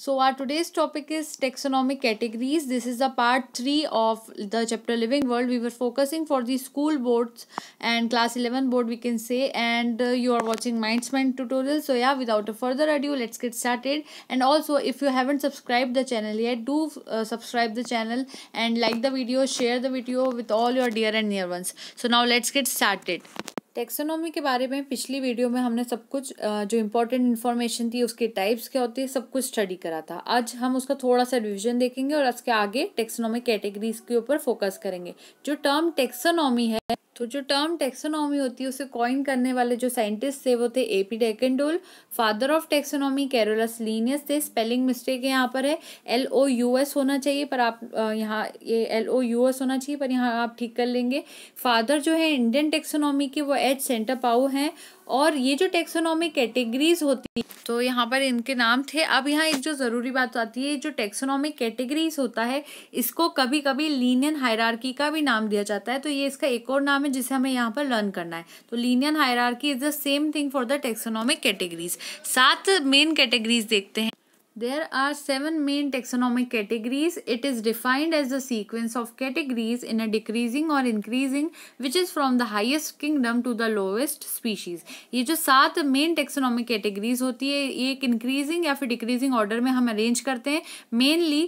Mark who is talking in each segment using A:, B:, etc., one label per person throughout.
A: So our today's topic is taxonomic categories. This is a part 3 of the chapter living world. We were focusing for the school boards and class 11 board we can say and uh, you are watching Mindsman tutorial. So yeah without a further ado let's get started and also if you haven't subscribed the channel yet do uh, subscribe the channel and like the video share the video with all your dear and near ones. So now let's get started. Taxonomy के बारे में पिछली video में हमने सब कुछ जो important information थी उसके टाइप्स क्या होते हैं सब कुछ स्टडी करा था आज हम उसका थोड़ा सा रिविजन देखेंगे और इसके आगे टेक्सोनॉमी कैटेगरीज के ऊपर फोकस करेंगे जो टर्म टेक्सोनॉमी है तो जो टर्म टेक्सोनॉमी होती है उसे कॉइन करने वाले जो साइंटिस्ट थे वो थे A P de Candolle father of taxonomy Carolus Linnaeus थे स्पेलिंग मिस्टेक यहाँ पर है एल ओ यू एस होना चाहिए पर आप यहाँ ये एल ओ यू एस होना चाहिए पर यहाँ आप ठीक कर लेंगे फादर जो है इंडियन टेक्सोनॉमी के वो एच सेंटर पाओ हैं और ये जो टेक्सोनॉमिक कैटेगरीज होती तो यहाँ पर इनके नाम थे अब यहाँ एक जो ज़रूरी बात तो आती है जो टेक्सोनॉमिक कैटेगरीज होता है इसको कभी कभी लीनियन हायरार्की का भी नाम दिया जाता है तो ये इसका एक और नाम है जिसे हमें यहाँ पर लर्न करना है तो Linnaean hierarchy is the same thing for the taxonomic categories सात मेन कैटेगरीज देखते हैं There are seven main taxonomic categories. It is defined as the sequence of categories in a decreasing or increasing which is from the highest kingdom to the lowest species. ye jo saat main taxonomic categories hoti hai ये एक increasing ya fir decreasing order mein hum arrange karte hain Mainly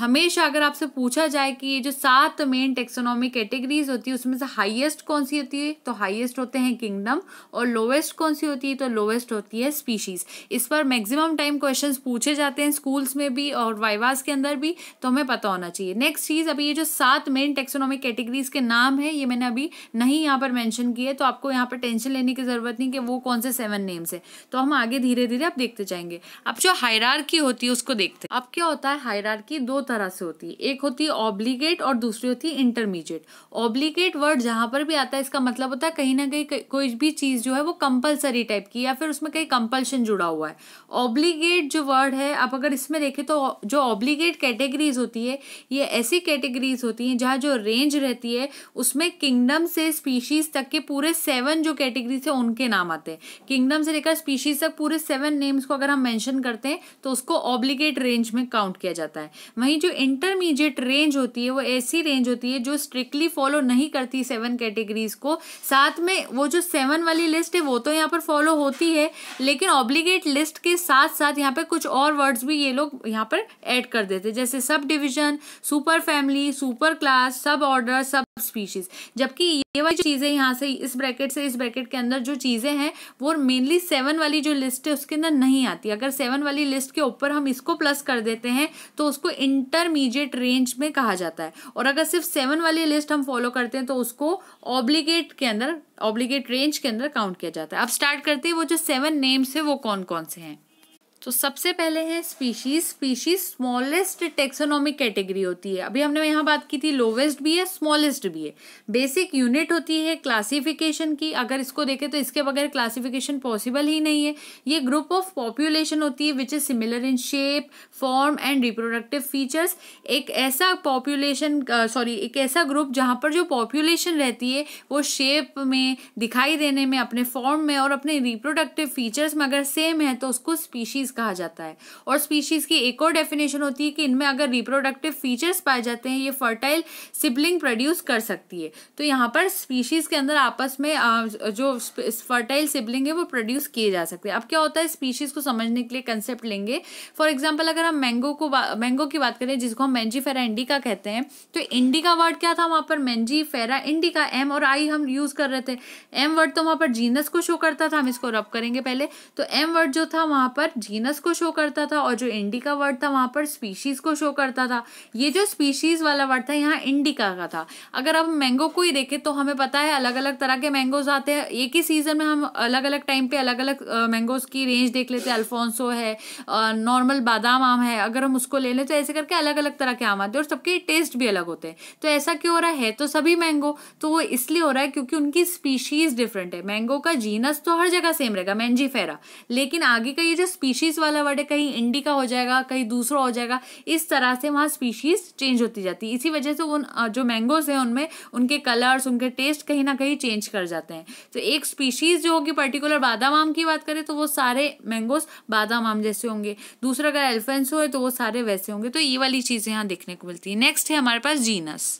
A: hamesha agar aap se pucha jaye ki ye jo saat main taxonomic categories hoti hai usme se highest kaun si hoti hai to highest hote hain kingdom aur lowest kaun si hoti hai to lowest hoti hai species. is par maximum time questions puche पूछे जाते हैं schools में भी और vivas के अंदर भी तो हमें पता होना चाहिए नेक्स्ट चीज़ अभी ये जो सात मेन टेक्सोनॉमिक कैटेगरीज के नाम है ये मैंने अभी नहीं यहाँ पर मैंशन किए तो आपको यहाँ पर टेंशन लेने की ज़रूरत नहीं कि वो कौन से सेवन नेम्स है तो हम आगे धीरे धीरे आप देखते जाएंगे अब जो हायरार होती है उसको देखते हैं अब क्या होता है हायरार दो तरह से होती है एक होती है ऑब्लीगेट और दूसरी होती है इंटरमीडिएट ऑब्लीगेट वर्ड जहाँ पर भी आता है इसका मतलब होता है कहीं ना कहीं कोई भी चीज़ जो है वो कंपलसरी टाइप की या फिर उसमें कहीं कंपल्शन जुड़ा हुआ है ऑब्लीगेट जो वर्ड है आप अगर इसमें देखें तो जो ऑब्लीगेट कैटेगरीज होती है ये ऐसी कैटेगरीज होती हैं जहाँ जो रेंज रहती है उसमें किंगडम से स्पीशीज़ तक के पूरे सेवन जो कैटेगरीज है उनके नाम आते हैं किंगडम से लेकर स्पीशीज़ तक पूरे सेवन नेम्स को अगर हम मैंशन करते हैं तो उसको ऑब्लीगेट रेंज में काउंट किया जाता है वहीं जो इंटरमीडिएट रेंज होती है वो ऐसी रेंज होती है जो स्ट्रिक्टली फॉलो नहीं करती सेवन कैटेगरीज को साथ में वो जो सेवन वाली लिस्ट है वो तो यहाँ पर फॉलो होती है लेकिन ऑब्लीगेट लिस्ट के साथ साथ यहाँ पर कुछ और और वर्ड्स भी ये लोग यहाँ पर ऐड कर देते हैं जैसे subdivision superfamily superclass suborder subspecies जबकि ये वाली चीज़ें यहाँ से इस ब्रैकेट से इस ब्रैकेट के अंदर जो चीज़ें हैं वो मेनली सेवन वाली जो लिस्ट है उसके अंदर नहीं आती अगर सेवन वाली लिस्ट के ऊपर हम इसको प्लस कर देते हैं तो उसको इंटरमीडिएट रेंज में कहा जाता है और अगर सिर्फ सेवन वाली लिस्ट हम फॉलो करते हैं तो उसको ऑब्लिगेट के अंदर ऑब्लिगेट रेंज के अंदर काउंट किया जाता है अब स्टार्ट करते हैं वो जो सेवन नेम्स है वो कौन कौन से हैं तो सबसे पहले है species species smallest taxonomic category होती है अभी हमने यहाँ बात की थी लोवेस्ट भी है स्मॉलेस्ट भी है बेसिक यूनिट होती है क्लासिफिकेशन की अगर इसको देखें तो इसके बगैर क्लासिफिकेशन पॉसिबल ही नहीं है ये ग्रुप ऑफ पॉपुलेशन होती है which is similar in shape form and reproductive features एक ऐसा पॉपुलेशन सॉरी एक ऐसा ग्रुप जहाँ पर जो पॉपुलेशन रहती है वो शेप में दिखाई देने में अपने फॉर्म में और अपने रिप्रोडक्टिव फीचर्स में अगर सेम है तो उसको स्पीशीज स्पीशीज़ कहा जाता है और स्पीशीज़ की एक और डेफिनेशन होती है कि इनमें अगर रिप्रोडक्टिव फीचर्स पाए जाते हैं ये फर्टाइल सिबलिंग प्रोड्यूस कर सकती है तो यहाँ पर स्पीशीज़ के अंदर आपस में जो फर्टाइल सिबलिंग है वो प्रोड्यूस किए जा सकते हैं अब क्या होता है स्पीशीज़ को समझने के लिए कंसेप्ट लेंगे फॉर एग्जाम्पल अगर हम मैंगो को मैंगो की बात करें जिसको हम मैंजी फेरा इंडिका कहते हैं तो इंडिका वर्ड क्या था वहाँ पर मैंजी फेरा इंडिका एम और आई हम यूज़ कर रहे थे एम वर्ड तो वहाँ पर जीनस को शो करता था हम इसको रब करेंगे पहले तो एम वर्ड जो था वहाँ पर जीनस जीनस को शो करता था और जो इंडिका वर्ड था वहाँ पर स्पीशीज़ को शो करता था ये जो स्पीशीज़ वाला वर्ड था यहाँ इंडिका का था अगर आप मैंगो को ही देखें तो हमें पता है अलग अलग तरह के मैंगोज आते हैं एक ही सीज़न में हम अलग अलग टाइम पे अलग अलग मैंगोज की रेंज देख लेते हैं अल्फोंसो है नॉर्मल बादाम आम है अगर हम उसको ले लें तो ऐसे करके अलग अलग तरह के आम आते हैं और सबके टेस्ट भी अलग होते हैं तो ऐसा क्यों हो रहा है तो सभी मैंगो तो वो इसलिए हो रहा है क्योंकि उनकी स्पीशीज़ डिफरेंट है मैंगो का जीनस तो हर जगह सेम रहेगा मैंजी लेकिन आगे का ये जो स्पीशीज़ स्पीशीज वाला वर्ड है कहीं इंडिका हो जाएगा कहीं दूसरा हो जाएगा इस तरह से वहाँ स्पीशीज चेंज होती जाती है इसी वजह से उन जो मैंगोज हैं उनमें उनके कलर्स उनके टेस्ट कहीं ना कहीं चेंज कर जाते हैं तो एक स्पीशीज़ जो होगी पर्टिकुलर बादाम आम की बात करें तो वो सारे मैंगोज बादाम आम जैसे होंगे दूसरा अगर एल्फेंस हो तो वो सारे वैसे होंगे तो ये वाली चीज़ें यहाँ देखने को मिलती है नेक्स्ट है हमारे पास जीनस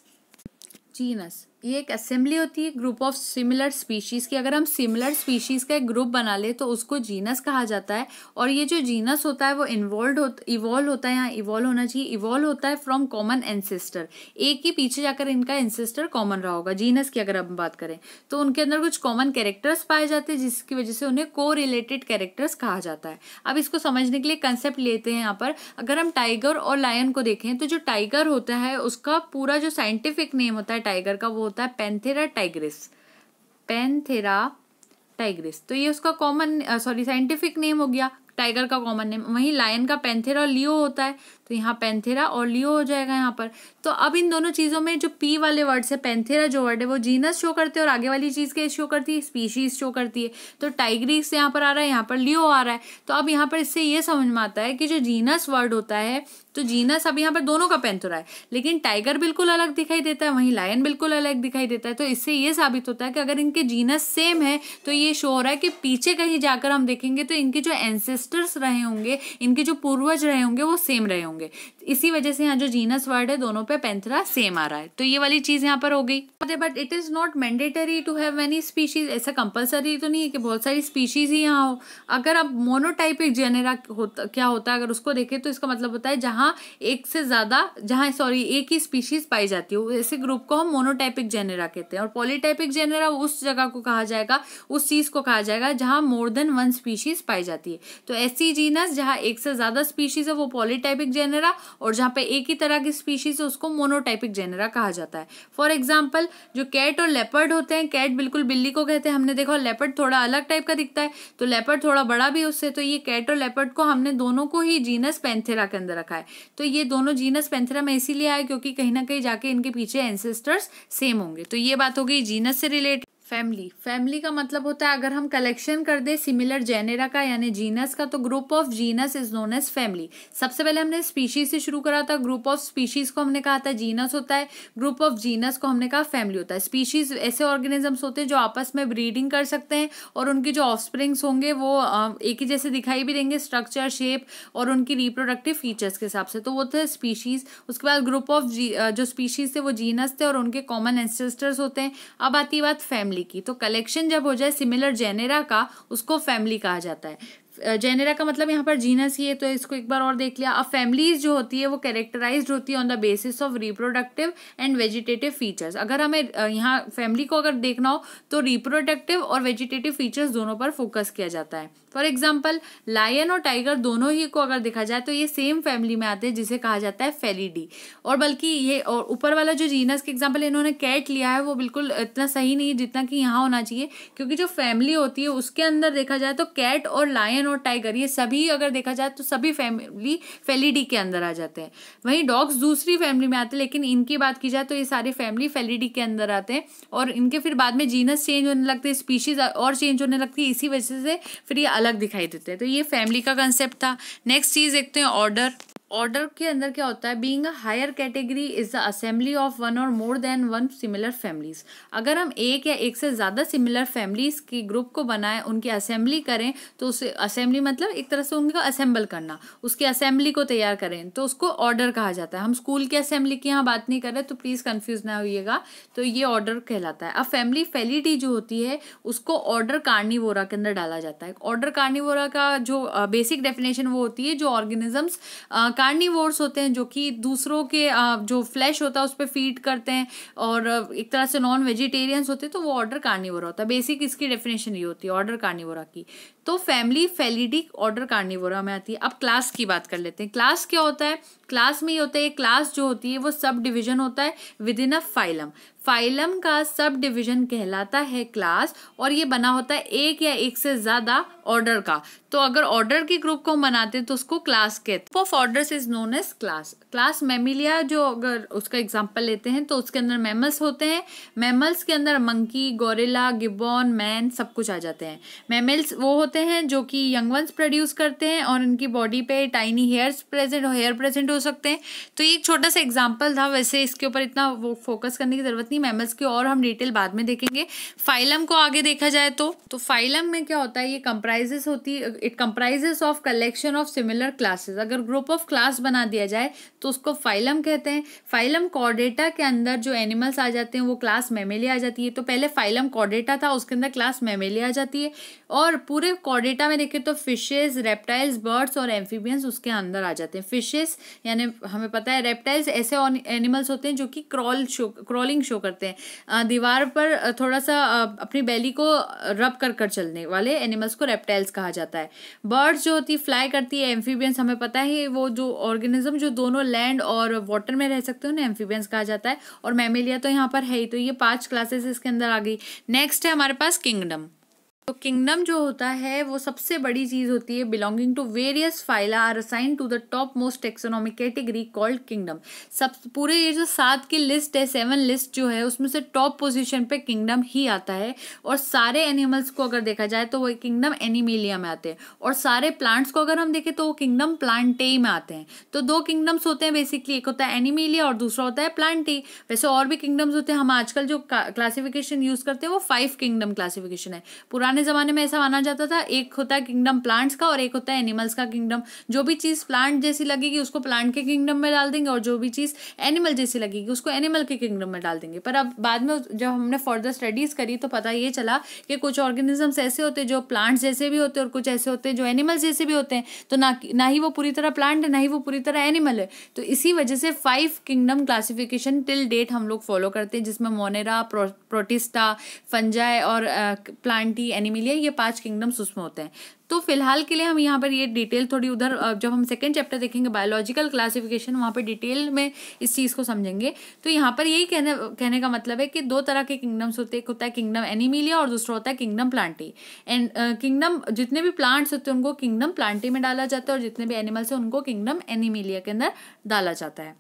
A: जीनस ये एक असेंबली होती है ग्रुप ऑफ सिमिलर स्पीशीज़ की अगर हम सिमिलर स्पीशीज़ का एक ग्रुप बना ले तो उसको जीनस कहा जाता है और ये जो जीनस होता है वो इन्वॉल्व होता इवॉल्व होता है यहाँ इवॉल्व होना चाहिए इवॉल्व होता है फ्रॉम कॉमन एनसेस्टर एक ही पीछे जाकर इनका एनसेस्टर कॉमन रहा होगा जीनस की अगर हम बात करें तो उनके अंदर कुछ कॉमन कैरेक्टर्स पाए जाते हैं जिसकी वजह से उन्हें को रिलेटेड कैरेक्टर्स कहा जाता है अब इसको समझने के लिए कंसेप्ट लेते हैं यहाँ पर अगर हम टाइगर और लायन को देखें तो जो टाइगर होता है उसका पूरा जो साइंटिफिक नेम होता है टाइगर का वो होता है पेंथेरा टाइग्रिस पेंथेरा टाइग्रिस तो ये उसका कॉमन सॉरी साइंटिफिक नेम हो गया टाइगर का कॉमन नेम वहीं लायन का पेंथेरा लियो होता है तो यहाँ पेंथेरा और लियो हो जाएगा यहाँ पर तो अब इन दोनों चीज़ों में जो पी वाले वर्ड से पेंथेरा जो वर्ड है वो जीनस शो करते हैं और आगे वाली चीज़ क्या शो करती है स्पीशीज शो करती है तो टाइग्रीस यहाँ पर आ रहा है यहाँ पर लियो आ रहा है तो अब यहाँ पर इससे ये समझ में आता है कि जो जीनस वर्ड होता है तो जीनस अब यहाँ पर दोनों का पेंथेरा है लेकिन टाइगर बिल्कुल अलग दिखाई देता है वहीं लायन बिल्कुल अलग दिखाई देता है तो इससे ये साबित होता है कि अगर इनके जीनस सेम है तो ये शो हो रहा है कि पीछे कहीं जाकर हम देखेंगे तो इनके जो एंसेस्टर्स रहे होंगे इनके जो पूर्वज रहे होंगे वो सेम रहे होंगे होंगे इसी वजह से यहाँ जो जीनस वर्ड है दोनों पे पेंथरा सेम आ रहा है तो ये वाली चीज़ यहाँ पर हो गई but it is not mandatory to have any species ऐसा कंपलसरी तो नहीं है कि बहुत सारी स्पीशीज ही यहाँ हो अगर आप मोनोटाइपिक जेनेरा होता क्या होता है अगर उसको देखें तो इसका मतलब होता है जहाँ एक से ज़्यादा जहाँ सॉरी एक ही स्पीशीज पाई जाती है ऐसे ग्रुप को हम मोनोटाइपिक जेनेरा कहते हैं और पॉलीटाइपिक जेनेरा उस जगह को कहा जाएगा उस चीज़ को कहा जाएगा जहाँ मोर देन वन स्पीशीज पाई जाती है तो ऐसी जीनस जहाँ एक से ज़्यादा स्पीशीज है वो पॉलीटाइपिक जेनेरा जेनेरा और जहाँ पे एक ही तरह की स्पीशीज है उसको मोनोटाइपिक जेनेरा कहा जाता है फॉर एग्जाम्पल जो कैट और लेपर्ड होते हैं कैट बिल्कुल बिल्ली को कहते हैं हमने देखा लेपर्ड थोड़ा अलग टाइप का दिखता है तो लेपर्ड थोड़ा बड़ा भी उससे तो ये कैट और लेपर्ड को हमने दोनों को ही जीनस पेंथेरा के अंदर रखा है तो ये दोनों जीनस पेंथेरा में इसीलिए आए क्योंकि कहीं ना कहीं जाके इनके पीछे एंसेस्टर्स सेम होंगे तो ये बात हो गई जीनस से रिलेटेड फैमिली फैमिली का मतलब होता है अगर हम कलेक्शन कर दे सिमिलर जेनेरा का यानी जीनस का तो group of genus is known as family सबसे पहले हमने स्पीशीज से शुरू करा था ग्रुप ऑफ स्पीशीज को हमने कहा था जीनस होता है ग्रुप ऑफ जीनस को हमने कहा फैमिली होता है स्पीशीज ऐसे ऑर्गेनिजम्स होते हैं जो आपस में ब्रीडिंग कर सकते हैं और उनके जो ऑफ होंगे वो एक ही जैसे दिखाई भी देंगे स्ट्रक्चर शेप और उनकी रिप्रोडक्टिव फीचर्स के हिसाब से तो वो थे स्पीशीज उसके बाद ग्रुप ऑफ जो स्पीशीज थे वो जीनस थे और उनके कॉमन एंसेस्टर्स होते हैं अब आती बात फैमिली फैमिली की तो कलेक्शन जब हो जाए सिमिलर जेनेरा का उसको फैमिली कहा जाता है जेनेरा का मतलब यहाँ पर जीनस ही है तो इसको एक बार और देख लिया अब फैमिलीज जो होती है वो कैरेक्टराइज होती है on the basis of reproductive and vegetative features अगर हमें यहाँ फैमिली को अगर देखना हो तो रिप्रोडक्टिव और वेजिटेटिव फीचर्स दोनों पर फोकस किया जाता है फॉर एग्जाम्पल लायन और टाइगर दोनों ही को अगर देखा जाए तो ये सेम फैमिली में आते हैं जिसे कहा जाता है फेलीडी और बल्कि ये और ऊपर वाला जो जीनस के एग्जाम्पल इन्होंने कैट लिया है वो बिल्कुल इतना सही नहीं जितना कि यहाँ होना चाहिए क्योंकि जो फैमिली होती है उसके अंदर देखा जाए तो कैट और लायन और टाइगर ये सभी अगर देखा जाए तो सभी फैमिली फेलीडी के अंदर आ जाते हैं वहीं डॉग्स दूसरी फैमिली में आते हैं लेकिन इनकी बात की जाए तो ये सारी फैमिली फेलीडी के अंदर आते हैं और इनके फिर बाद में जीनस चेंज होने लगते हैं स्पीशीज और चेंज होने लगती है इसी वजह से फिर ये अलग दिखाई देते हैं तो ये फैमिली का कंसेप्ट था नेक्स्ट चीज़ देखते हैं ऑर्डर ऑर्डर के अंदर क्या होता है being higher category is the assembly of one और more than one similar families अगर हम एक या एक से ज़्यादा सिमिलर फैमिलीज की ग्रुप को बनाएं उनकी असेंबली करें तो उसे असेंबली मतलब एक तरह से उनका असेंबल करना उसकी असेंबली को तैयार करें तो उसको ऑर्डर कहा जाता है हम स्कूल की असेंबली की यहाँ बात नहीं कर रहे तो प्लीज़ कन्फ्यूज ना होइएगा तो ये ऑर्डर कहलाता है अब फैमिली फैलिटी जो होती है उसको ऑर्डर कार्निवोरा के अंदर डाला जाता है ऑर्डर कार्निवोरा का जो बेसिक डेफिनेशन वो होती है जो ऑर्गेनिजम्स कार्निवोर्स होते हैं जो कि दूसरों के जो फ्लैश होता है उस पर फीड करते हैं और एक तरह से नॉन वेजिटेरियंस होते हैं तो वो ऑर्डर कार्निवोरा होता है बेसिक इसकी डेफिनेशन ये होती है ऑर्डर कार्निवोरा की तो फैमिली फेलिडिक ऑर्डर कार्निवोरा में आती है अब क्लास की बात कर लेते हैं क्लास क्या होता है क्लास में ये होता है क्लास जो होती है वो सब डिवीजन होता है within a phylum phylum का सब डिवीजन कहलाता है क्लास और ये बना होता है एक या एक से ज़्यादा ऑर्डर का तो अगर ऑर्डर के ग्रुप को हम बनाते हैं तो उसको क्लास कहते हैं of order is known as class class Mammalia जो अगर उसका एग्जाम्पल लेते हैं तो उसके अंदर मेमल्स होते हैं मेमल्स के अंदर मंकी गोरेला गिबॉन मैन सब कुछ आ जाते हैं मेमल्स वो होते होते हैं जो कि यंग वंस प्रोड्यूस करते हैं और उनकी बॉडी पे tiny hairs present hair present हो सकते हैं तो ये एक छोटा सा एग्जांपल था वैसे इसके ऊपर इतना वो फोकस करने की ज़रूरत नहीं मैमल्स की और हम डिटेल बाद में देखेंगे फाइलम को आगे देखा जाए तो तो फाइलम में क्या होता है ये कंप्राइजेस होती it comprises of collection of similar classes अगर ग्रुप ऑफ क्लास बना दिया जाए तो उसको फाइलम कहते हैं फाइलम कॉर्डेटा के अंदर जो एनिमल्स आ जाते हैं वो क्लास मेमेली आ जाती है तो पहले फाइलम कॉर्डेटा था उसके अंदर क्लास मेमेली आ जाती है और पूरे कॉडेटा में देखें तो फिशेस रेप्टाइल्स बर्ड्स और एम्फीबियंस उसके अंदर आ जाते हैं फिशेस यानी हमें पता है रेप्टाइल्स ऐसे एनिमल्स होते हैं जो कि क्रॉल शो क्रॉलिंग शो करते हैं दीवार पर थोड़ा सा अपनी बैली को रब कर कर चलने वाले एनिमल्स को रेप्टाइल्स कहा जाता है बर्ड्स जो होती है फ्लाई करती है एम्फीबियंस हमें पता है वो जो ऑर्गेनिज्म जो दोनों लैंड और वाटर में रह सकते हैं उन्हें एम्फीबियंस कहा जाता है और मैमेलिया तो यहाँ पर है ही तो ये पाँच क्लासेस इसके अंदर आ गई नेक्स्ट है हमारे पास किंगडम तो किंगडम जो होता है वो सबसे बड़ी चीज होती है belonging to various phyla are assign to the topmost taxonomic category called kingdom सब पूरे ये जो सात की लिस्ट है सेवन लिस्ट जो है उसमें से टॉप पोजीशन पे किंगडम ही आता है और सारे एनिमल्स को अगर देखा जाए तो वो किंगडम एनिमेलिया में आते हैं और सारे प्लांट्स को अगर हम देखें तो वो किंगडम प्लांटे में आते हैं तो दो किंगडम्स होते हैं बेसिकली एक होता है एनिमेलिया और दूसरा होता है प्लांटे वैसे और भी किंगडम्स होते हैं हम आजकल जो क्लासिफिकेशन यूज करते हैं वो फाइव किंगडम क्लासिफिकेशन है पुराना पुराने ज़माने में ऐसा माना जाता था एक होता है किंगडम प्लांट्स का और एक होता है एनिमल्स का किंगडम जो भी चीज़ प्लांट जैसी लगेगी उसको प्लांट के किंगडम में डाल देंगे और जो भी चीज़ एनिमल जैसी लगेगी उसको एनिमल के किंगडम में डाल देंगे पर अब बाद में जब हमने फर्दर स्टडीज़ करी तो पता ये चला कि कुछ ऑर्गेनिजम्स ऐसे होते जो प्लांट्स जैसे भी होते और कुछ ऐसे होते जो एनिमल्स जैसे भी होते हैं तो ना ना ही वो पूरी तरह प्लांट है ना ही वो पूरी तरह एनिमल है तो इसी वजह से five kingdom classification till date हम लोग फॉलो करते हैं जिसमें मोनेरा प्रोटिस्टा फंजाई और प्लांटी एनिमिलिया ये पांच किंगडम्स उसमें होते हैं तो फिलहाल के लिए हम यहाँ पर ये डिटेल थोड़ी उधर जब हम सेकेंड चैप्टर देखेंगे बायोलॉजिकल क्लासिफिकेशन वहाँ पर डिटेल में इस चीज़ को समझेंगे तो यहाँ पर यही कहने कहने का मतलब है कि दो तरह के किंगडम्स होते एक होता है किंगडम एनिमिलिया और दूसरा होता है किंगडम प्लांटी एंड किंगडम जितने भी प्लांट्स होते हैं उनको किंगडम प्लांटी में डाला जाता है और जितने भी एनिमल्स हैं उनको किंगडम एनिमिलिया के अंदर डाला जाता है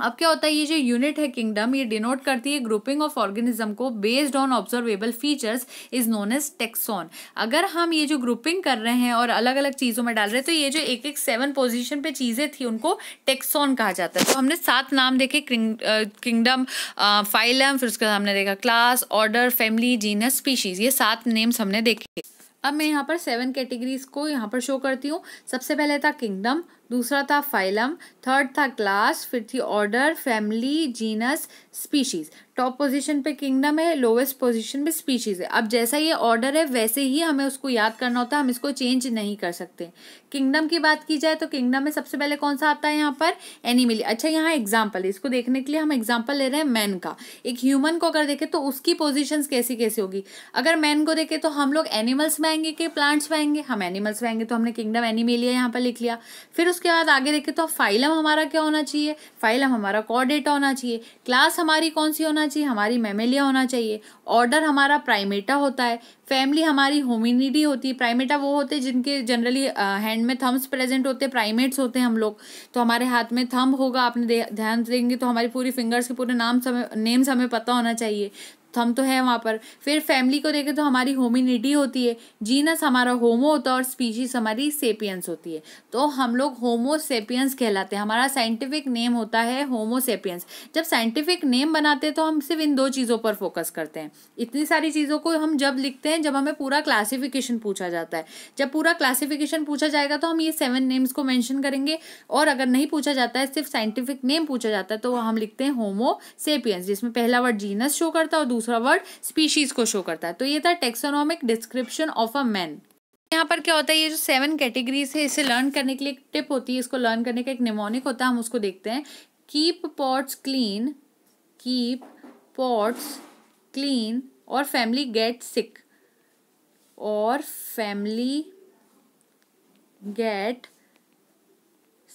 A: अब क्या होता है ये जो यूनिट है किंगडम ये डिनोट करती है ग्रुपिंग ऑफ ऑर्गेनिज्म को based on observable features is known as taxon अगर हम ये जो ग्रुपिंग कर रहे हैं और अलग अलग चीज़ों में डाल रहे हैं तो ये जो एक एक सेवन पोजीशन पे चीज़ें थी उनको टेक्सॉन कहा जाता है तो हमने सात नाम देखे किंगडम फाइलम फिर उसके हमने देखा class order family genus species ये सात नेम्स हमने देखे अब मैं यहाँ पर सेवन कैटेगरीज को यहाँ पर शो करती हूँ सबसे पहले था किंगडम दूसरा था फाइलम थर्ड था क्लास फिर थी order family genus species top position पे किंगडम है लोवेस्ट पोजीशन पे स्पीशीज है अब जैसा ये ऑर्डर है वैसे ही हमें उसको याद करना होता है हम इसको चेंज नहीं कर सकते किंगडम की बात की जाए तो किंगडम में सबसे पहले कौन सा आता है यहाँ पर एनिमिली अच्छा यहाँ एग्जाम्पल इसको देखने के लिए हम एग्जाम्पल ले रहे हैं मैन का एक ह्यूमन को अगर देखें तो उसकी पोजिशन कैसी कैसी होगी अगर मैन को देखें तो हम लोग एनिमल्स में आएंगे कि प्लांट्स में आएंगे हम एनिमल्स में आएंगे तो हमने किंगडम एनिमेलिया यहाँ पर लिख लिया फिर उसके बाद आगे देखें तो फाइलम हमारा क्या होना चाहिए फाइलम हमारा कॉर्डेटा होना चाहिए क्लास हमारी कौन सी होना चाहिए हमारी मेमेलिया होना चाहिए ऑर्डर हमारा प्राइमेटा होता है फैमिली हमारी होमिनिडी होती है प्राइमेटा वो होते हैं जिनके जनरली हैंड में थम्स प्रेजेंट होते हैं प्राइमेट्स होते हैं हम लोग तो हमारे हाथ में थम्ब होगा आपने ध्यान देंगे तो हमारी पूरी फिंगर्स के पूरे नाम समय नेम्स हमें पता होना चाहिए हम तो हैं वहाँ पर फिर फैमिली को देखें तो हमारी होमिनिटी होती है जीनस हमारा होमो होता है और स्पीशीज हमारी सेपियंस होती है तो हम लोग होमोसेपियंस कहलाते हैं हमारा साइंटिफिक नेम होता है होमोसेपियंस जब साइंटिफिक नेम बनाते हैं तो हम सिर्फ इन दो चीज़ों पर फोकस करते हैं इतनी सारी चीज़ों को हम जब लिखते हैं जब हमें पूरा क्लासिफिकेशन पूछा जाता है जब पूरा क्लासिफिकेशन पूछा जाएगा तो हम ये सेवन नेम्स को मैंशन करेंगे और अगर नहीं पूछा जाता है सिर्फ साइंटिफिक नेम पूछा जाता है तो हम लिखते हैं होमोसेपियंस जिसमें पहला वर्ड जीनस शो करता है और दूसरा दूसरा वर्ड स्पीशीज को शो करता है तो ये था taxonomic description of a man यहाँ पर क्या होता है ये जो सेवन कैटेगरीज है इसे लर्न करने के लिए एक टिप होती है इसको लर्न करने का एक निमोनिक होता है हम उसको देखते हैं keep pots clean keep pots clean or family get sick or family get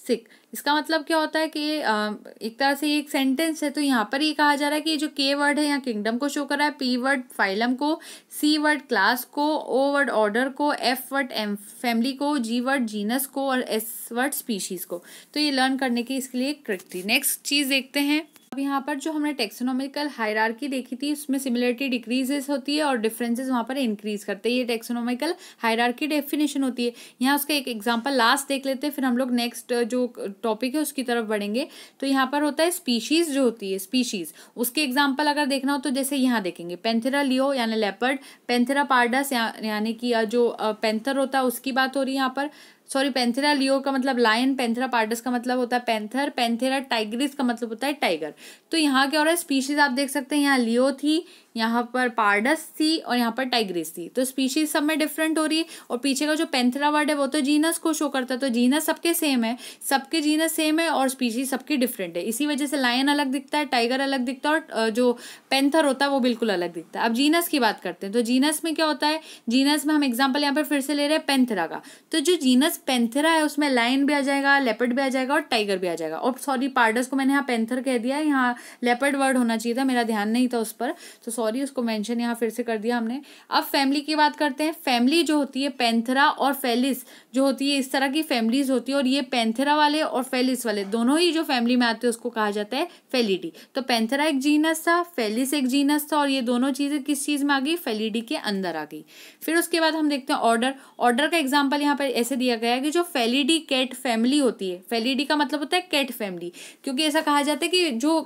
A: सिक इसका मतलब क्या होता है कि एक तरह से एक सेंटेंस है तो यहाँ पर ये कहा जा रहा है कि जो के वर्ड है यहाँ किंगडम को शो कर रहा है पी वर्ड फाइलम को सी वर्ड क्लास को ओ वर्ड ऑर्डर को एफ वर्ड एम फैमिली को जी वर्ड जीनस को और एस वर्ड स्पीशीज़ को तो ये लर्न करने की इसके लिए ट्रिक थी नेक्स्ट चीज़ देखते हैं अब यहाँ पर जो हमने टेक्सोनोमिकल हायरार्की देखी थी उसमें सिमिलरिटी डिक्रीजेस होती है और डिफरेंसेस वहाँ पर इंक्रीज करते हैं ये टेक्सोनोमिकल हायरार्की डेफिनेशन होती है यहाँ उसका एक एग्जांपल लास्ट देख लेते हैं फिर हम लोग नेक्स्ट जो टॉपिक है उसकी तरफ बढ़ेंगे तो यहाँ पर होता है स्पीशीज़ जो होती है स्पीशीज़ उसके एग्जाम्पल अगर देखना हो तो जैसे यहाँ देखेंगे पेंथेरा लियो यानी लेपर्ड पेंथेरा पार्डस यानी कि जो पेंथर होता है उसकी बात हो रही है यहाँ पर सॉरी पेंथेरा लियो का मतलब लायन पेंथेरा पार्टस का मतलब होता है पेंथर पेंथेरा टाइग्रिस का मतलब होता है टाइगर तो यहाँ क्या हो रहा है स्पीशीज आप देख सकते हैं यहाँ लियो थी यहाँ पर पार्डस थी और यहाँ पर टाइग्रिस थी तो स्पीशीज सब में डिफरेंट हो रही है और पीछे का जो पेंथरा वर्ड है वो तो जीनस को शो करता है तो जीनस सबके सेम है सबके जीनस सेम है और स्पीशीज सबकी डिफरेंट है इसी वजह से लायन अलग दिखता है टाइगर अलग दिखता है और जो पेंथर होता है वो बिल्कुल अलग दिखता है अब जीनस की बात करते हैं तो जीनस में क्या होता है जीनस में हम एग्जाम्पल यहाँ पर फिर से ले रहे हैं पेंथरा का तो जो जीनस पेंथरा है उसमें लायन भी आ जाएगा लेपर्ड भी आ जाएगा और टाइगर भी आ जाएगा और सॉरी पार्डस को मैंने यहाँ पेंथर कह दिया यहाँ लेपर्ड वर्ड होना चाहिए था मेरा ध्यान नहीं था उस पर तो सॉरी उसको मेंशन यहाँ फिर से कर दिया हमने अब फैमिली की बात करते हैं फैमिली जो होती है पैंथरा और फेलिस जो होती है इस तरह की फैमिलीज होती है और ये पैंथरा वाले और फेलिस वाले दोनों ही जो फैमिली में आते हैं उसको कहा जाता है फेलिडी तो पैंथरा एक जीनस था फेलिस एक जीनस था और ये दोनों चीज़ें किस चीज़ में आ गई फेलिडी के अंदर आ गई फिर उसके बाद हम देखते हैं ऑर्डर ऑर्डर का एग्जाम्पल यहाँ पर ऐसे दिया गया है कि जो फेलिडी कैट फैमिली होती है फेलिडी का मतलब होता है कैट फैमिली क्योंकि ऐसा कहा जाता है कि जो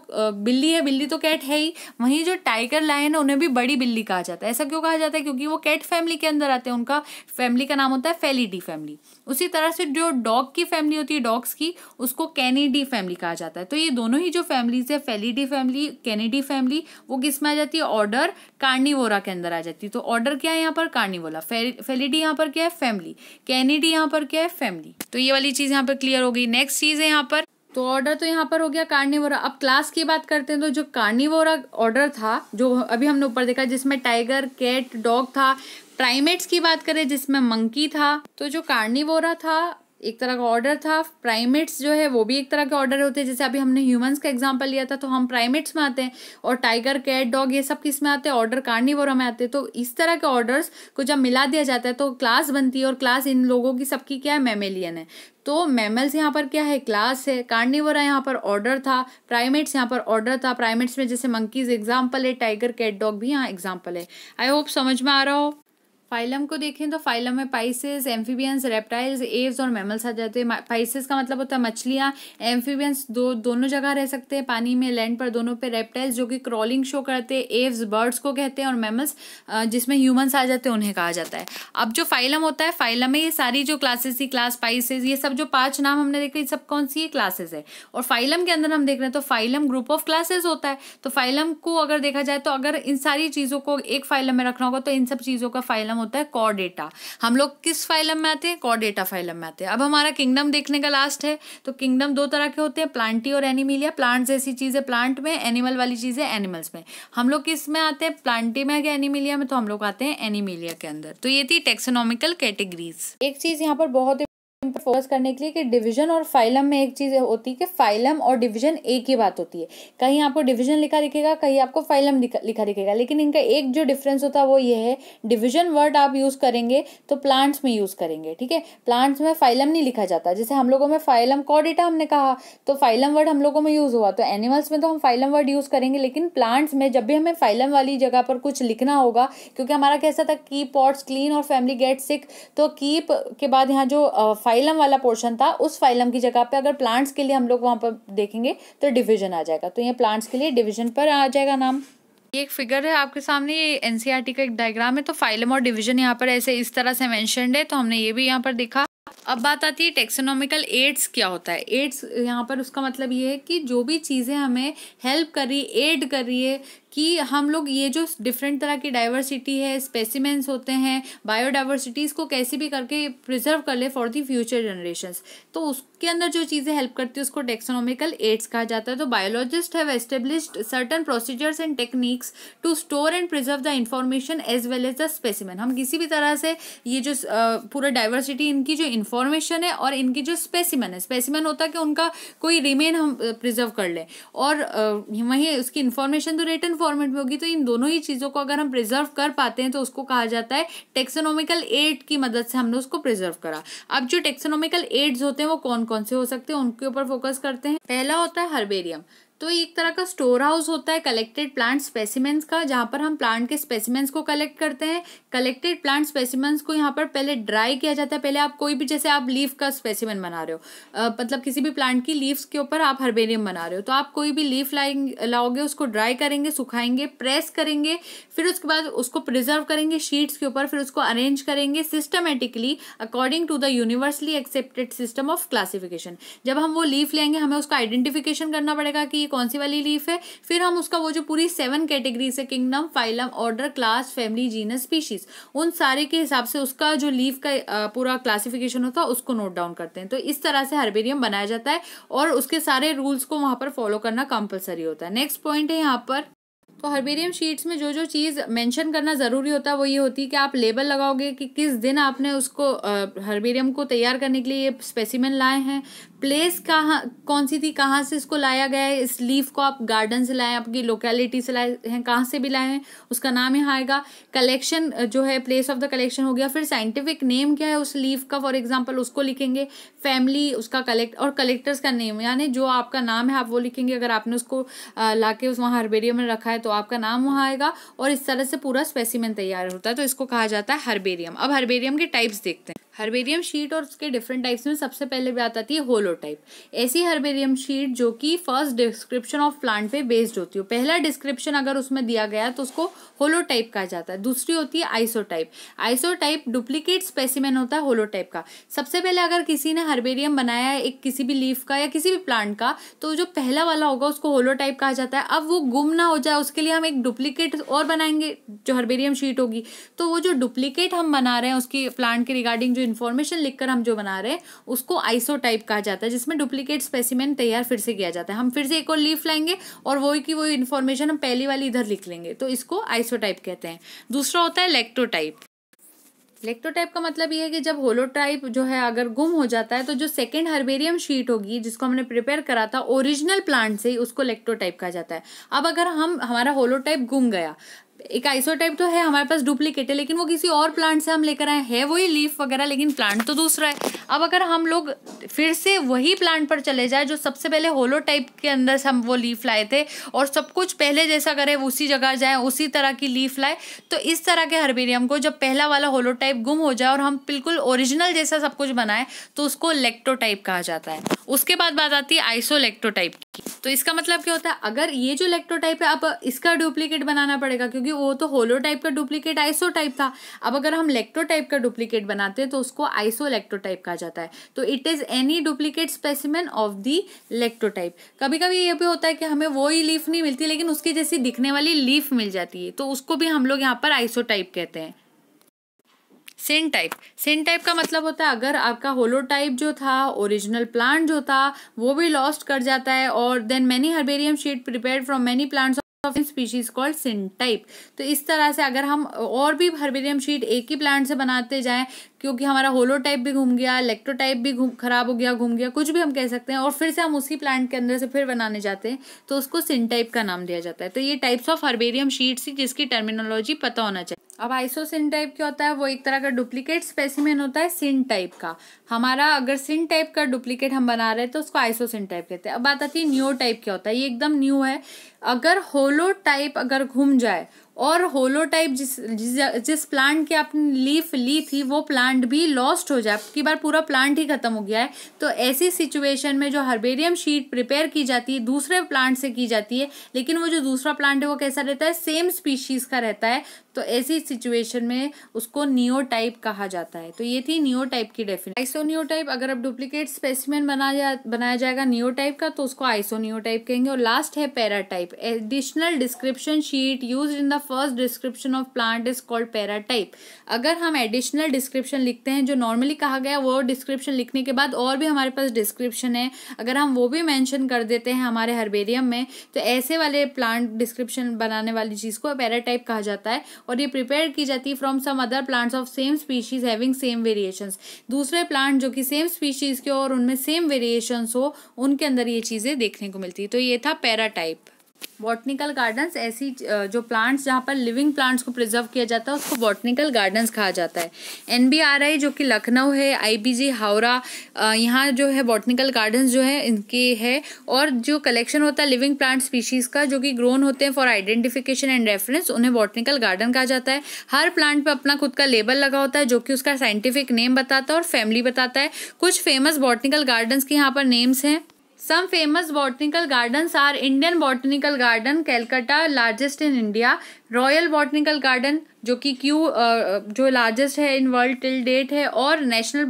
A: बिल्ली है बिल्ली तो कैट है ही वहीं जो टाइगर लाइन है ना उन्हें भी बड़ी बिल्ली कहा जाता है ऐसा क्यों कहा जाता है क्योंकि वो कैट फैमिली के अंदर आते हैं उनका फैमिली का नाम होता है फेलीडी फैमिली उसी तरह से जो डॉग की फैमिली होती है डॉग्स की उसको कैनेडी फैमिली कहा जाता है तो ये दोनों ही जो फैमिलीज है फेलीडी फैमिली कैनेडी फैमिली वो किस में आ जाती है ऑर्डर कार्निवोरा के अंदर आ जाती है तो ऑर्डर क्या है यहाँ पर कार्निवोला फेलीडी यहाँ पर क्या है फैमिली कैनेडी यहाँ पर क्या है फैमिली तो ये वाली चीज़ यहाँ पर क्लियर हो गई नेक्स्ट चीज़ है यहाँ पर तो ऑर्डर तो यहाँ पर हो गया कार्निवोरा अब क्लास की बात करते हैं तो जो कार्निवोरा ऑर्डर था जो अभी हमने ऊपर देखा जिसमें टाइगर कैट डॉग था प्राइमेट्स की बात करें जिसमें मंकी था तो जो कार्निवोरा था एक तरह का ऑर्डर था प्राइमेट्स जो है वो भी एक तरह के ऑर्डर होते हैं जैसे अभी हमने ह्यूमंस का एग्जाम्पल लिया था तो हम प्राइमेट्स में आते हैं और टाइगर कैट डॉग ये सब किस में आते हैं ऑर्डर कार्निवोरा में आते हैं तो इस तरह के ऑर्डर्स को जब मिला दिया जाता है तो क्लास बनती है और क्लास इन लोगों की सबकी क्या है मेमेलियन है तो मेमल्स यहाँ पर क्या है क्लास है कार्निवोरा यहाँ पर ऑर्डर था प्राइमेट्स यहाँ पर ऑर्डर था प्राइमेट्स में जैसे मंकीज एग्जाम्पल है टाइगर कैट डॉग भी यहाँ एग्जाम्पल है आई होप समझ में आ रहा हो फाइलम को देखें तो फाइलम में पाइसेस एम्फीबियंस रेप्टाइल्स एव्स और मेमल्स आ जाते हैं पाइसेस का मतलब होता है मछलियाँ एम्फीबियंस दो दोनों जगह रह सकते हैं पानी में लैंड पर दोनों पे रेप्टाइल्स जो कि क्रॉलिंग शो करते हैं एव्स बर्ड्स को कहते हैं और मेमल्स जिसमें ह्यूमन्स आ जाते हैं उन्हें कहा जाता है अब जो फाइलम होता है फाइलम में ये सारी जो क्लासेस थी क्लास पाइसेस ये सब जो पाँच नाम हमने देखे ये सब कौन सी क्लासेज क्लासेस है और फाइलम के अंदर हम देख रहे हैं तो फाइलम ग्रुप ऑफ क्लासेस होता है तो फाइलम को अगर देखा जाए तो अगर इन सारी चीज़ों को एक फाइलम में रखना होगा तो इन सब चीज़ों का फाइलम होता है कॉ डेटा हम लोग किस फाइलम में आते हैं कॉ डेटा फाइलम में आते हैं अब हमारा किंगडम देखने का लास्ट है तो किंगडम दो तरह के होते हैं प्लांटी और एनिमिलिया प्लांट्स ऐसी चीज़ें प्लांट में एनिमल वाली चीज़ें एनिमल्स में हम लोग किस में आते हैं प्लांटी में या एनिमिलिया में तो हम लोग आते हैं एनिमिलिया के अंदर तो ये थी टेक्सोनॉमिकल कैटेगरीज एक चीज़ यहाँ पर बहुत फोकस करने के लिए कि डिवीजन और फाइलम में एक चीज़ होती है कि फाइलम और डिवीजन एक ही बात होती है कहीं आपको डिवीजन लिखा दिखेगा कहीं आपको फाइलम लिखा दिखेगा लेकिन इनका एक जो डिफरेंस होता है वो ये है डिवीजन वर्ड आप यूज़ करेंगे तो प्लांट्स में यूज़ करेंगे ठीक है प्लांट्स में फाइलम नहीं लिखा जाता जैसे हम लोगों में फाइलम कॉडिटा हमने कहा तो फाइलम वर्ड हम लोगों में यूज़ हुआ तो एनिमल्स में तो हम फाइलम वर्ड यूज़ करेंगे लेकिन प्लांट्स में जब भी हमें फाइलम वाली जगह पर कुछ लिखना होगा क्योंकि हमारा कैसा था keep pots clean or family get sick तो कीप के बाद यहाँ जो फाइल फाइलम वाला पोर्शन था उस फाइलम की जगह पे अगर प्लांट्स के लिए हम लोग वहाँ पर देखेंगे तो डिवीजन आ जाएगा तो ये प्लांट्स के लिए डिवीजन पर आ जाएगा नाम ये एक फिगर है आपके सामने ये एनसीईआरटी e का एक डायग्राम है तो फाइलम और डिवीजन यहाँ पर ऐसे इस तरह से मैंशन है तो हमने ये भी यहाँ पर देखा अब बात आती है टेक्सोनॉमिकल एड्स क्या होता है एड्स यहाँ पर उसका मतलब ये है कि जो भी चीज़ें हमें हेल्प कर रही है एड कर रही है कि हम लोग ये जो डिफरेंट तरह की डाइवर्सिटी है स्पेसिमेंस होते हैं बायोडाइवर्सिटीज़ को कैसे भी करके प्रिजर्व कर ले फॉर दी फ्यूचर जनरेशन तो उसके अंदर जो चीज़ें हेल्प करती है उसको टेक्सोनॉमिकल एड्स कहा जाता है तो biologist have established certain procedures and techniques to store and preserve the information as well as the specimen हम किसी भी तरह से ये जो पूरा डाइवर्सिटी इनकी जो इन्फॉर्मेशन है और इनकी जो स्पेसिमन है स्पेसिमन होता है कि उनका कोई रिमेन हम प्रिजर्व कर लें और वहीं उसकी इन्फॉर्मेशन तो रिटर्न फॉर्मेट में होगी तो इन दोनों ही चीज़ों को अगर हम प्रिजर्व कर पाते हैं तो उसको कहा जाता है टेक्सोनॉमिकल एड की मदद से हमने उसको प्रिजर्व करा अब जो टेक्सोनॉमिकल एड्स होते हैं वो कौन कौन से हो सकते हैं उनके ऊपर फोकस करते हैं पहला होता है हर्बेरियम तो एक तरह का स्टोर हाउस होता है कलेक्टेड प्लांट स्पेसिमेंट्स का जहाँ पर हम प्लांट के स्पेसिमेंट्स को कलेक्ट करते हैं कलेक्टेड प्लांट स्पेसिमेंट्स को यहाँ पर पहले ड्राई किया जाता है पहले आप कोई भी जैसे आप लीफ का स्पेसिमेंट बना रहे हो मतलब किसी भी प्लांट की लीव्स के ऊपर आप हर्बेरियम बना रहे हो तो आप कोई भी लीफ लाएंगे लाओगे उसको ड्राई करेंगे सुखाएंगे प्रेस करेंगे फिर उसके बाद उसको प्रिजर्व करेंगे शीट्स के ऊपर फिर उसको अरेंज करेंगे systematically according to the universally accepted system of classification जब हम वो लीफ लेंगे हमें उसका आइडेंटिफिकेशन करना पड़ेगा कि कौन सी वाली लीफ है फिर हम उसका वो जो पूरी सेवन कैटेगरीज है kingdom phylum order class family genus species उन सारे के हिसाब से उसका जो लीफ का पूरा क्लासिफिकेशन होता है उसको नोट डाउन करते हैं तो इस तरह से हर्बेरियम बनाया जाता है और उसके सारे रूल्स को वहाँ पर फॉलो करना कंपलसरी होता है नेक्स्ट पॉइंट है यहाँ पर तो हर्बेरियम शीट्स में जो जो चीज़ मेंशन करना ज़रूरी होता है वो ये होती है कि आप लेबल लगाओगे कि किस दिन आपने उसको हर्बेरियम को तैयार करने के लिए ये स्पेसिमेन लाए हैं प्लेस कहाँ कौन सी थी कहाँ से इसको लाया गया है इस लीफ को आप गार्डन से लाएँ आपकी लोकेलिटी से लाए हैं कहाँ से भी लाए हैं उसका नाम यहाँ आएगा कलेक्शन जो है प्लेस ऑफ द कलेक्शन हो गया फिर साइंटिफिक नेम क्या है उस लीफ का फॉर एग्जाम्पल उसको लिखेंगे फैमिली उसका कलेक्ट और कलेक्टर्स का नेम यानी जो आपका नाम है आप वो लिखेंगे अगर आपने उसको ला के उस वहाँ हर्बेरियम में रखा है तो आपका नाम वहाँ आएगा और इस तरह से पूरा स्पेसिमेंट तैयार होता है तो इसको कहा जाता है हर्बेरियम अब हर्बेरियम के टाइप्स देखते हैं हर्बेरियम शीट और उसके डिफरेंट टाइप्स में सबसे पहले भी आता है होलो प्रोटोटाइप ऐसी हर्बेरियम शीट जो कि फर्स्ट डिस्क्रिप्शन ऑफ प्लांट पे बेस्ड होती हो पहला डिस्क्रिप्शन अगर उसमें दिया गया तो उसको होलोटाइप कहा जाता है दूसरी होती है आइसोटाइप आइसोटाइप डुप्लीकेट स्पेसिमेन होता है होलोटाइप का सबसे पहले अगर किसी ने हर्बेरियम बनाया है एक किसी भी लीफ का या किसी भी प्लांट का तो जो पहला वाला होगा उसको होलोटाइप कहा जाता है अब वो गुम ना हो जाए उसके लिए हम एक डुप्लीकेट और बनाएंगे जो हर्बेरियम शीट होगी तो वो जो डुप्लीकेट हम बना रहे हैं उसकी प्लांट के रिगार्डिंग जो इन्फॉर्मेशन लिखकर हम जो बना रहे हैं उसको आइसोटाइप कहा जाता है जाता है जिसमें डुप्लीकेट स्पेसिमेन तैयार फिर से किया जाता है हम फिर से एक और लीफ लाएंगे और वही की वो इन्फॉर्मेशन हम पहली वाली इधर लिख लेंगे तो इसको आइसोटाइप कहते हैं दूसरा होता है लेक्टोटाइप इलेक्ट्रोटाइप का मतलब ये है कि जब होलोटाइप जो है अगर गुम हो जाता है तो जो सेकेंड हर्बेरियम शीट होगी जिसको हमने प्रिपेयर करा था ओरिजिनल प्लांट से ही उसको इलेक्ट्रोटाइप कहा जाता है अब अगर हम हमारा होलोटाइप गुम गया एक आइसोटाइप तो है हमारे पास डुप्लीकेट है लेकिन वो किसी और प्लांट से हम लेकर आए हैं वही लीफ वगैरह लेकिन प्लांट तो दूसरा है अब अगर हम लोग फिर से वही प्लांट पर चले जाए जो सबसे पहले होलो टाइप के अंदर से हम वो लीफ लाए थे और सब कुछ पहले जैसा करें उसी जगह जाए उसी तरह की लीफ लाए तो इस तरह के हर्बेरियम को जब पहला वाला होलो टाइप गुम हो जाए और हम बिल्कुल ओरिजिनल जैसा सब कुछ बनाए तो उसको लेक्टोटाइप कहा जाता है उसके बाद बात आती है आइसोलेक्टोटाइप की तो इसका मतलब क्या होता है अगर ये जो लेक्टोटाइप है अब इसका डुप्लीकेट बनाना पड़ेगा क्योंकि वो तो होलो टाइप का डुप्लीकेट आइसो टाइप था अब अगर हम लेक्टो टाइप का डुप्लीकेट बनाते हैं तो उसको आइसो लेक्टो टाइप कहा जाता है तो it is any duplicate specimen of the lectotype कभी कभी ये भी होता है कि हमें वो ही लीफ नहीं मिलती लेकिन उसकी जैसी दिखने वाली लीफ मिल जाती है तो उसको भी हम लोग यहाँ पर आइसो टाइप कहते हैं सेंट टाइप सेंट टाइप का मतलब होता है अगर आपका होलो टाइप जो था ओरिजिनल प्लांट जो था वो भी लॉस्ट कर जाता है और then many herbarium sheet prepare from many plants of species called syntype तो इस तरह से अगर हम और भी हर्बेरियम शीट एक ही प्लांट से बनाते जाएं क्योंकि हमारा होलो टाइप भी घूम गया इलेक्ट्रो टाइप भी घूम खराब हो गया घूम गया कुछ भी हम कह सकते हैं और फिर से हम उसी प्लांट के अंदर से फिर बनाने जाते हैं तो उसको सिन टाइप का नाम दिया जाता है तो ये टाइप्स ऑफ हर्बेरियम शीट्स ही जिसकी टर्मिनोलॉजी पता होना चाहिए अब आइसोसिन टाइप क्या होता है वो एक तरह का डुप्लीकेट स्पेसिमेन होता है सिन टाइप का हमारा अगर सिन टाइप का डुप्लीकेट हम बना रहे हैं तो उसको आइसोसिन टाइप कहते हैं अब बात आती है न्यू टाइप क्या होता है ये एकदम न्यू है अगर होलो टाइप अगर घूम जाए और होलो टाइप जिस जिस जिस प्लांट की आपने लीफ ली थी वो प्लांट भी लॉस्ट हो जाए आपकी बार पूरा प्लांट ही खत्म हो गया है तो ऐसी सिचुएशन में जो हर्बेरियम शीट प्रिपेयर की जाती है दूसरे प्लांट से की जाती है लेकिन वो जो दूसरा प्लांट है वो कैसा रहता है सेम स्पीशीज़ का रहता है तो ऐसी सिचुएशन में उसको नियोटाइप कहा जाता है तो ये थी नियोटाइप की डेफिनेशन आइसोनियोटाइप अगर अब डुप्लीकेट स्पेसिमेंट बना जा बनाया जाएगा नियोटाइप का तो उसको आइसोनियोटाइप कहेंगे और लास्ट है paratype additional description sheet use in the first description of plant is called paratype अगर हम एडिशनल डिस्क्रिप्शन लिखते हैं जो नॉर्मली कहा गया वो डिस्क्रिप्शन लिखने के बाद और भी हमारे पास डिस्क्रिप्शन है अगर हम वो भी मैंशन कर देते हैं हमारे हर्बेरियम में तो ऐसे वाले प्लांट डिस्क्रिप्शन बनाने वाली चीज़ को पैराटाइप कहा जाता है और ये प्रिपेयर की जाती है from some other plants of same species having same variations दूसरे प्लांट जो कि सेम स्पीशीज के और उनमें सेम वेरिएशंस हो उनके अंदर ये चीज़ें देखने को मिलती है तो ये था पैराटाइप बॉटनिकल गार्डन्स ऐसी जो प्लांट्स जहाँ पर लिविंग प्लांट्स को प्रिजर्व किया जाता है उसको बॉटनिकल गार्डन्स कहा जाता है एन जो कि लखनऊ है आई हावड़ा यहाँ जो है बॉटनिकल गार्डन्स जो है इनके है और जो कलेक्शन होता है लिविंग प्लांट स्पीशीज़ का जो कि ग्रोन होते हैं फॉर आइडेंटिफिकेशन एंड रेफरेंस उन्हें बॉटनिकल गार्डन कहा जाता है हर प्लांट पर अपना खुद का लेबल लगा होता है जो कि उसका साइंटिफिक नेम बताता है और फैमिली बताता है कुछ फेमस बॉटनिकल गार्डन्स के यहाँ पर नेम्स हैं some famous botanical gardens are Indian botanical garden Calcutta largest in India royal botanical garden जो कि क्यू जो लार्जेस्ट है इन वर्ल्ड टिल डेट है और नेशनल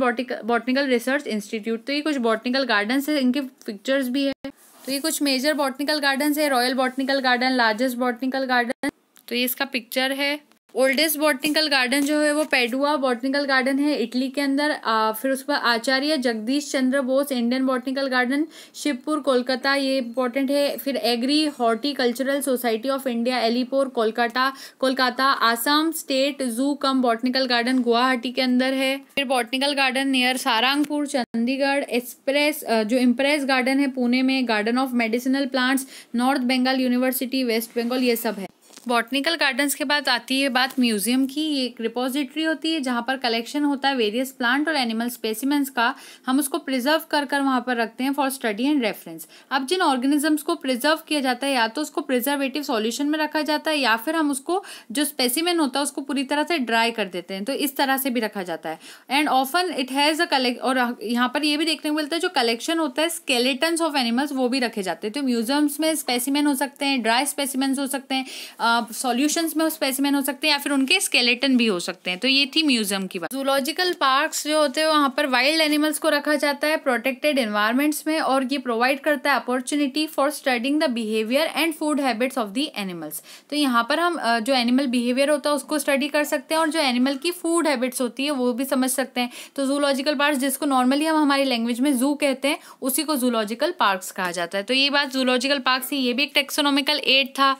A: बॉटनिकल रिसर्च इंस्टीट्यूट तो ये कुछ बॉटनिकल गार्डन्स है इनके पिक्चर्स भी है तो ये कुछ मेजर बॉटनिकल गार्डन्स है royal botanical garden largest botanical garden तो ये इसका पिक्चर है ओल्डेस्ट बॉटनिकल गार्डन जो है वो पेडुआ बॉटनिकल गार्डन है इटली के अंदर आ, फिर उस पर Acharya Jagdish Chandra Bose Indian botanical garden Shivpur Kolkata ये इंपॉर्टेंट है फिर agri horticultural society of India Alipore Kolkata Kolkata Assam state zoo cum botanical garden Guwahati के अंदर है फिर botanical garden near Sarangpur Chandigarh express जो इम्प्रेस गार्डन है पुणे में garden of medicinal plants north Bengal university west Bengal ये सब है बॉटनिकल गार्डन्स के बाद आती है बात म्यूजियम की ये एक रिपोजिटरी होती है जहाँ पर कलेक्शन होता है वेरियस प्लांट और एनिमल स्पेसिमेंट्स का हम उसको प्रिजर्व कर कर वहाँ पर रखते हैं फॉर स्टडी एंड रेफरेंस अब जिन ऑर्गेनिजम्स को प्रिजर्व किया जाता है या तो उसको प्रिजर्वेटिव सॉल्यूशन में रखा जाता है या फिर हम उसको जो स्पेसिमेन होता है उसको पूरी तरह से ड्राई कर देते हैं तो इस तरह से भी रखा जाता है and often it has a collect और यहाँ पर यह भी देखने को मिलता है जो कलेक्शन होता है स्केलेटन्स ऑफ एनिमल्स वो भी रखे जाते हैं तो म्यूजियम्स में स्पेसिमेन हो सकते हैं ड्राई स्पेसिमेंट्स हो सकते हैं सॉल्यूशंस में स्पेसिमेन हो सकते हैं या फिर उनके स्केलेटन भी हो सकते हैं तो ये थी म्यूजियम की बात जूलॉजिकल पार्क्स जो होते हैं वहाँ पर वाइल्ड एनिमल्स को रखा जाता है प्रोटेक्टेड इन्वायरमेंट्स में और ये प्रोवाइड करता है opportunity for studying the behaviour and food habits of the animals तो यहाँ पर हम जो एनिमल बिहेवियर होता है उसको स्टडी कर सकते हैं और जो एनिमल की फूड हैबिट्स होती है वो भी समझ सकते हैं तो जूलॉजिकल पार्क जिसको नॉर्मली हम हमारी लैंग्वेज में जू कहते हैं उसी को जूलॉजिकल पार्क्स कहा जाता है तो ये बात जूलॉजिकल पार्क से ये भी एक टेक्सोनॉमिकल एड था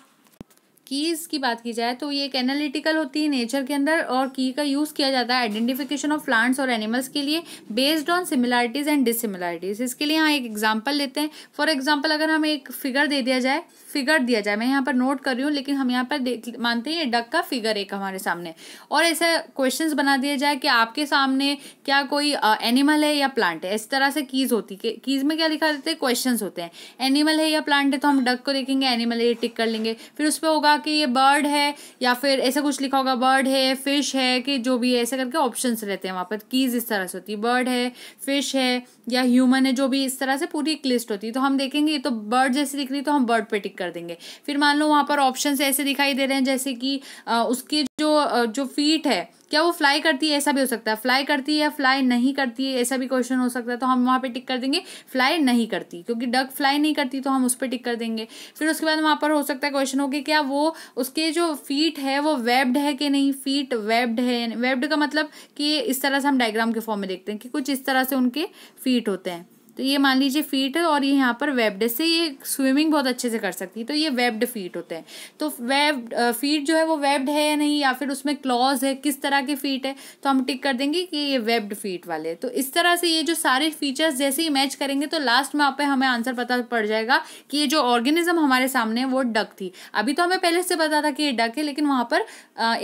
A: कीज़ की बात की जाए तो ये एक एनालिटिकल होती है नेचर के अंदर और की का यूज़ किया जाता है आइडेंटिफिकेशन ऑफ प्लांट्स और एनिमल्स के लिए based on similarities and dissimilarities इसके लिए यहाँ एक एग्जाम्पल लेते हैं फॉर एग्जाम्पल अगर हमें एक फिगर दे दिया जाए फिगर दिया जाए मैं यहाँ पर नोट कर रही हूँ लेकिन हम यहाँ पर मानते हैं ये डक का फिगर एक हमारे सामने और ऐसा क्वेश्चन बना दिया जाए कि आपके सामने क्या कोई एनिमल है या प्लांट है इस तरह से कीज़ होती है कीज़ में क्या लिखा देते हैं क्वेश्चन होते हैं एनिमल है या प्लांट है तो हम डक को देखेंगे एनिमल है टिक कर लेंगे फिर उस पर होगा कि ये बर्ड है या फिर ऐसा कुछ लिखा होगा बर्ड है फिश है कि जो भी है ऐसे करके ऑप्शंस रहते हैं वहाँ पर कीज़ इस तरह से होती है बर्ड है फिश है या ह्यूमन है जो भी इस तरह से पूरी एक लिस्ट होती है तो हम देखेंगे ये तो बर्ड जैसे दिख रही है तो हम बर्ड पर टिक कर देंगे फिर मान लो वहाँ पर ऑप्शन ऐसे दिखाई दे रहे हैं जैसे कि उसके जो जो फीट है क्या वो फ्लाई करती है ऐसा भी हो सकता है फ्लाई करती है फ्लाई नहीं करती है ऐसा भी क्वेश्चन हो सकता है तो हम वहाँ पे टिक कर देंगे फ्लाई नहीं करती क्योंकि डक फ्लाई नहीं करती तो हम उस पर टिक कर देंगे फिर उसके बाद वहाँ पर हो सकता है क्वेश्चन हो कि क्या वो उसके जो फीट है वो वेब्ड है कि नहीं फीट वेब्ड है वेब्ड का मतलब कि इस तरह से हम डायग्राम के फॉर्म में देखते हैं कि कुछ इस तरह से उनके फीट होते हैं तो ये मान लीजिए फीट है और ये यहाँ पर वेब्ड से ये स्विमिंग बहुत अच्छे से कर सकती है तो ये वेब्ड फीट होते हैं तो वेब फीट जो है वो वेब्ड है या नहीं या फिर उसमें क्लॉज है किस तरह के फीट है तो हम टिक कर देंगे कि ये वेब्ड फीट वाले तो इस तरह से ये जो सारे फीचर्स जैसे ही मैच करेंगे तो लास्ट में आप हमें आंसर पता पड़ जाएगा कि ये जो ऑर्गेनिज्म हमारे सामने वो डक थी अभी तो हमें पहले से पता था कि ये डक है लेकिन वहाँ पर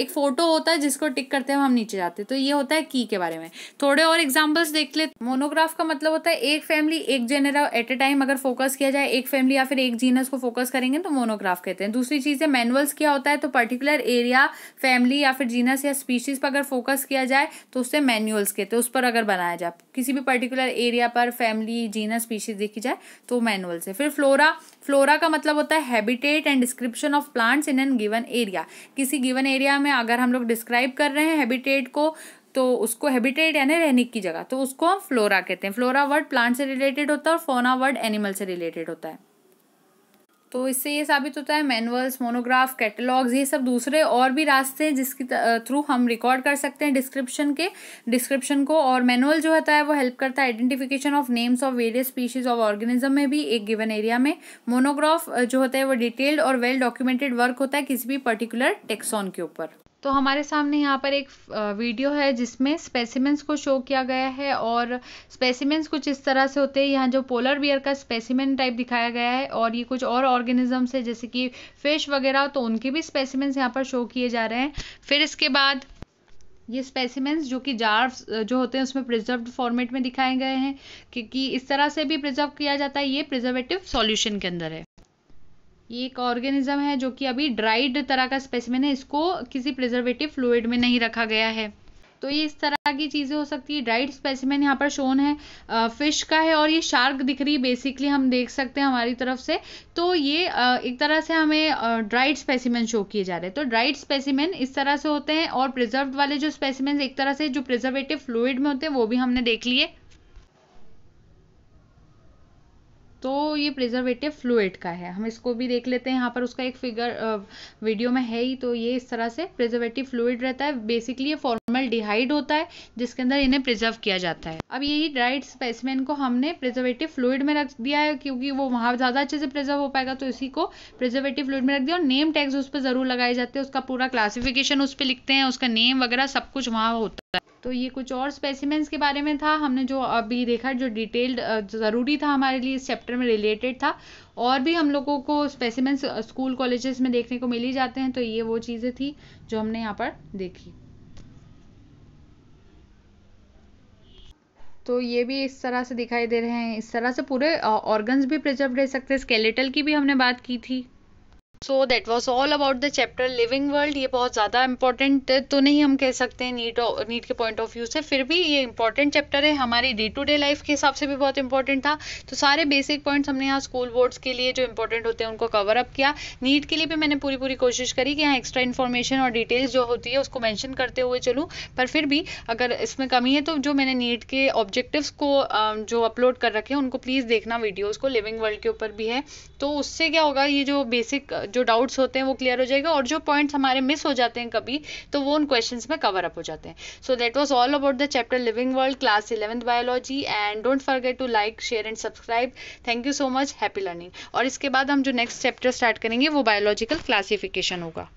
A: एक फ़ोटो होता है जिसको टिक करते हुए हम नीचे जाते तो ये होता है की के बारे में थोड़े और एग्जाम्पल्स देख ले मोनोग्राफ का मतलब होता है एक फैमिली एक जेनरा एट ए टाइम अगर फोकस किया जाए एक फैमिली या फिर एक जीनस को फोकस करेंगे तो मोनोग्राफ कहते हैं दूसरी चीज़ है मैनुअल्स क्या होता है तो पर्टिकुलर एरिया फैमिली या फिर जीनस या स्पीशीज़ पर अगर फोकस किया जाए तो उससे मैनुअल्स कहते हैं उस पर अगर बनाया जाए किसी भी पर्टिकुलर एरिया पर फैमिली जीनस स्पीशीज़ देखी जाए तो मैनुअल्स है फिर फ्लोरा फ्लोरा का मतलब होता है habitat and description of plants in an given area किसी गिवन एरिया में अगर हम लोग डिस्क्राइब कर रहे हैं हैबिटेट को तो उसको हैबिटेट ना रहने की जगह तो उसको हम फ्लोरा कहते हैं फ्लोरा वर्ड प्लांट से रिलेटेड होता है और फोना वर्ड एनिमल से रिलेटेड होता है तो इससे ये साबित होता है मैनुअल्स मोनोग्राफ कैटलॉग्स ये सब दूसरे और भी रास्ते हैं जिसके थ्रू हम रिकॉर्ड कर सकते हैं डिस्क्रिप्शन के डिस्क्रिप्शन को और मैनुअल जो होता है वो हेल्प करता है identification of names of various species of organism में भी एक गिवन एरिया में मोनोग्राफ जो होता है वो डिटेल्ड और वेल डॉक्यूमेंटेड वर्क होता है किसी भी पर्टिकुलर टेक्सॉन के ऊपर तो हमारे सामने यहाँ पर एक वीडियो है जिसमें स्पेसिमेंस को शो किया गया है और स्पेसिमेंस कुछ इस तरह से होते हैं यहाँ जो पोलर बियर का स्पेसिमेंट टाइप दिखाया गया है और ये कुछ और ऑर्गेनिजम्स है जैसे कि फिश वगैरह तो उनके भी स्पेसिमेंस यहाँ पर शो किए जा रहे हैं फिर इसके बाद ये स्पेसिमेंट्स जो कि जार्स जो होते हैं उसमें प्रिजर्व फॉर्मेट में दिखाए गए हैं क्योंकि इस तरह से भी प्रिजर्व किया जाता है ये प्रिजर्वेटिव सॉल्यूशन के अंदर है ये एक ऑर्गेनिज्म है जो कि अभी ड्राइड तरह का स्पेसिमिन है इसको किसी प्रिजर्वेटिव फ्लूड में नहीं रखा गया है तो ये इस तरह की चीज़ें हो सकती है ड्राइड स्पेसिमिन यहाँ पर शोन है आ, फिश का है और ये शार्क दिख रही है बेसिकली हम देख सकते हैं हमारी तरफ से तो ये आ, एक तरह से हमें ड्राइड स्पेसिमिन शो किए जा रहे हैं तो ड्राइड स्पेसिमिन इस तरह से होते हैं और प्रिजर्व वाले जो स्पेसिमिन एक तरह से जो प्रिजर्वेटिव फ्लूड में होते हैं वो भी हमने देख लिए तो ये प्रिजर्वेटिव फ्लूड का है हम इसको भी देख लेते हैं यहाँ पर उसका एक फिगर वीडियो में है ही तो ये इस तरह से प्रिजर्वेटिव फ्लूड रहता है बेसिकली ये फॉर्मल डिहाइड होता है जिसके अंदर इन्हें प्रिजर्व किया जाता है अब यही ड्राइड स्पेसमैन को हमने प्रिजर्वेटिव फ्लूड में रख दिया है क्योंकि वो वहाँ ज़्यादा अच्छे से प्रिजर्व हो पाएगा तो इसी को प्रिजर्वेटिव फ्लूड में रख दिया और नेम टैग्स उस पर ज़रूर लगाए जाते हैं उसका पूरा क्लासिफिकेशन उस पर लिखते हैं उसका नेम वगैरह सब कुछ वहाँ होता है तो ये कुछ और स्पेसिमेंस के बारे में था हमने जो अभी देखा जो डिटेल्ड ज़रूरी था हमारे लिए इस चैप्टर में रिलेटेड था और भी हम लोगों को स्पेसिमेंस स्कूल कॉलेजेस में देखने को मिल ही जाते हैं तो ये वो चीज़ें थी जो हमने यहाँ पर देखी तो ये भी इस तरह से दिखाई दे रहे हैं इस तरह से पूरे ऑर्गन्स भी प्रिजर्व रह सकते हैं स्केलेटल की भी हमने बात की थी so that was all about the chapter living world ये बहुत ज़्यादा इंपॉर्टेंट तो नहीं हम कह सकते हैं नीट नीट के पॉइंट ऑफ व्यू से फिर भी ये इंपॉर्टेंट चैप्टर है हमारी डे टू डे लाइफ के हिसाब से भी बहुत इंपॉर्टेंट था तो सारे बेसिक पॉइंट्स हमने यहाँ स्कूल बोर्ड्स के लिए जो इंपॉर्टेंट होते हैं उनको कवर अप किया नीट के लिए भी मैंने पूरी पूरी कोशिश करी कि यहाँ एक्स्ट्रा इन्फॉर्मेशन और डिटेल्स जो होती है उसको मैंशन करते हुए चलूँ पर फिर भी अगर इसमें कमी है तो जो मैंने नीट के ऑब्जेक्टिव्स को जो अपलोड कर रखे हैं उनको प्लीज़ देखना वीडियोज़ को लिविंग वर्ल्ड के ऊपर भी है तो उससे क्या होगा ये जो बेसिक जो डाउट्स होते हैं वो क्लियर हो जाएगा और जो पॉइंट्स हमारे मिस हो जाते हैं कभी तो वो उन क्वेश्चन में कवर अप हो जाते हैं so that was all about the chapter living world class eleventh biology and don't forget to like share and subscribe thank you so much happy learning और इसके बाद हम जो नेक्स्ट चैप्टर स्टार्ट करेंगे वो बायोलॉजिकल क्लासिफिकेशन होगा